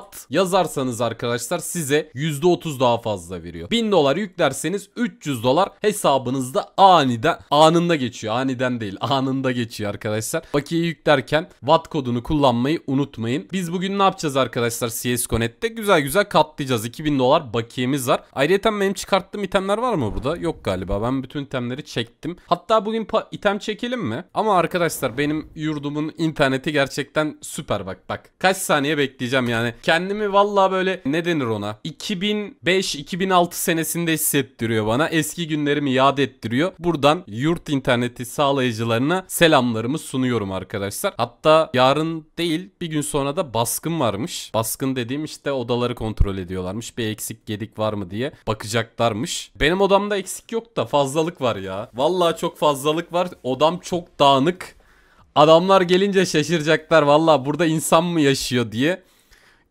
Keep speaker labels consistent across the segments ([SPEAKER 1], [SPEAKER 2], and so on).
[SPEAKER 1] at yazarsanız arkadaşlar size %30 daha fazla veriyor. 1000 dolar yüklerseniz 300 dolar hesabınızda aniden anında geçiyor. Aniden değil anında geçiyor arkadaşlar. Bakiye yüklerken watt kodunu kullanmayı unutmayın. Biz bugün ne yapacağız arkadaşlar CSConnect'te? Güzel güzel katlayacağız. 2000 dolar bakiyemiz var. Ayrıca benim çıkarttığım itemler var mı burada? Yok galiba. Ben bütün itemleri çektim. Hatta bugün item çekelim mi? Ama arkadaşlar benim yurdumun interneti gerçekten süper bak bak. Kaç saniye bekleyeceğim yani. Kendimi valla böyle ne denir ona? 2005-2006 senesinde hissettiriyor bana. Eski günlerimi yad ettiriyor. Buradan yurt interneti sağlayıcılarına selamlarımı sunuyorum arkadaşlar. Hatta yarın değil bir gün sonra da baskın varmış. Baskın dediğim işte odaları kontrol ediyorlarmış. Bir eksik gedik var mı diye bakacaklarmış. Benim odamda eksik yok da fazlalık var ya. Valla çok fazlalık var. Odam çok dağınık. Adamlar gelince şaşıracaklar valla burada insan mı yaşıyor diye.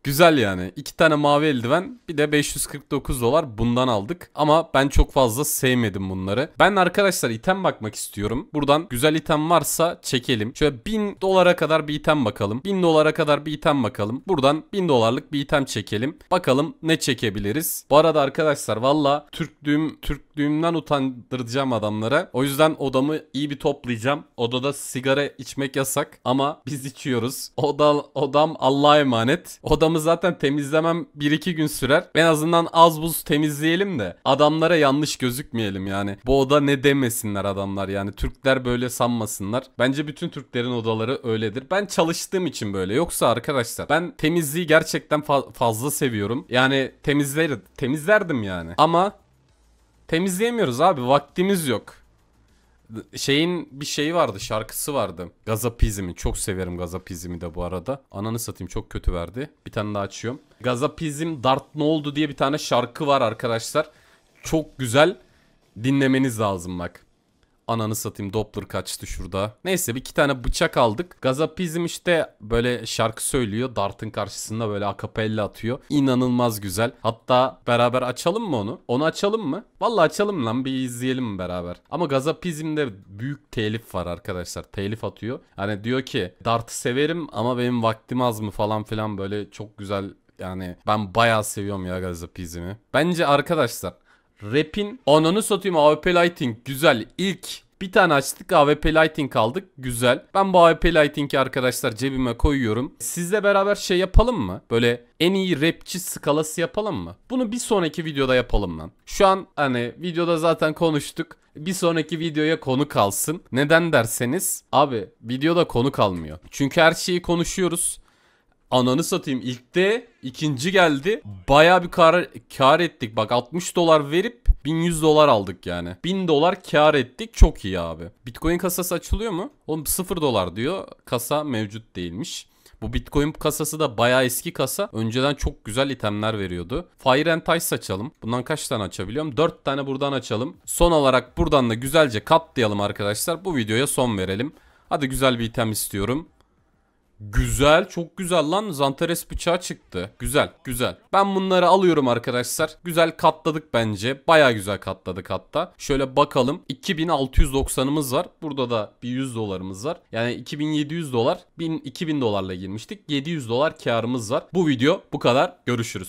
[SPEAKER 1] Güzel yani. iki tane mavi eldiven bir de 549 dolar bundan aldık. Ama ben çok fazla sevmedim bunları. Ben arkadaşlar item bakmak istiyorum. Buradan güzel item varsa çekelim. Şöyle 1000 dolara kadar bir item bakalım. 1000 dolara kadar bir item bakalım. Buradan 1000 dolarlık bir item çekelim. Bakalım ne çekebiliriz. Bu arada arkadaşlar valla Türklüğüm, Türklüğümden utandıracağım adamlara. O yüzden odamı iyi bir toplayacağım. Odada sigara içmek yasak ama biz içiyoruz. Oda, odam Allah'a emanet. Odam Odamı zaten temizlemem 1-2 gün sürer. En azından az buz temizleyelim de adamlara yanlış gözükmeyelim yani. Bu oda ne demesinler adamlar yani. Türkler böyle sanmasınlar. Bence bütün Türklerin odaları öyledir. Ben çalıştığım için böyle. Yoksa arkadaşlar ben temizliği gerçekten fa- fazla seviyorum. Yani temizler temizlerdim yani. Ama temizleyemiyoruz abi. Vaktimiz yok şeyin bir şeyi vardı şarkısı vardı. Gazapizm'in çok severim Gazapizm'i de bu arada. Ananı satayım çok kötü verdi. Bir tane daha açıyorum. Gazapizm Dart ne oldu diye bir tane şarkı var arkadaşlar. Çok güzel dinlemeniz lazım bak. Ananı satayım Doppler kaçtı şurada. Neyse bir iki tane bıçak aldık. Gazapizm işte böyle şarkı söylüyor. Dart'ın karşısında böyle akapella atıyor. İnanılmaz güzel. Hatta beraber açalım mı onu? Onu açalım mı? Vallahi açalım lan bir izleyelim beraber. Ama Gazapizm'de büyük telif var arkadaşlar. Telif atıyor. Hani diyor ki Dart'ı severim ama benim vaktim az mı falan filan böyle çok güzel yani ben bayağı seviyorum ya gazapizmi. Bence arkadaşlar Rap'in ananı satayım AWP Lighting güzel ilk bir tane açtık AWP Lighting aldık. Güzel. Ben bu AWP Lighting'i arkadaşlar cebime koyuyorum. Sizle beraber şey yapalım mı? Böyle en iyi rapçi skalası yapalım mı? Bunu bir sonraki videoda yapalım lan. Şu an hani videoda zaten konuştuk. Bir sonraki videoya konu kalsın. Neden derseniz abi videoda konu kalmıyor. Çünkü her şeyi konuşuyoruz. Ananı satayım ilkte ikinci geldi. Baya bir kar, kar ettik. Bak 60 dolar verip 1100 dolar aldık yani. 1000 dolar kar ettik. Çok iyi abi. Bitcoin kasası açılıyor mu? Oğlum 0 dolar diyor. Kasa mevcut değilmiş. Bu Bitcoin kasası da baya eski kasa. Önceden çok güzel itemler veriyordu. Fire and Ice açalım. Bundan kaç tane açabiliyorum? 4 tane buradan açalım. Son olarak buradan da güzelce katlayalım arkadaşlar. Bu videoya son verelim. Hadi güzel bir item istiyorum. Güzel çok güzel lan Zantares bıçağı çıktı. Güzel güzel. Ben bunları alıyorum arkadaşlar. Güzel katladık bence. Baya güzel katladık hatta. Şöyle bakalım 2690'ımız var. Burada da bir 100 dolarımız var. Yani 2700 dolar 1000, 2000 dolarla girmiştik. 700 dolar karımız var. Bu video bu kadar. Görüşürüz.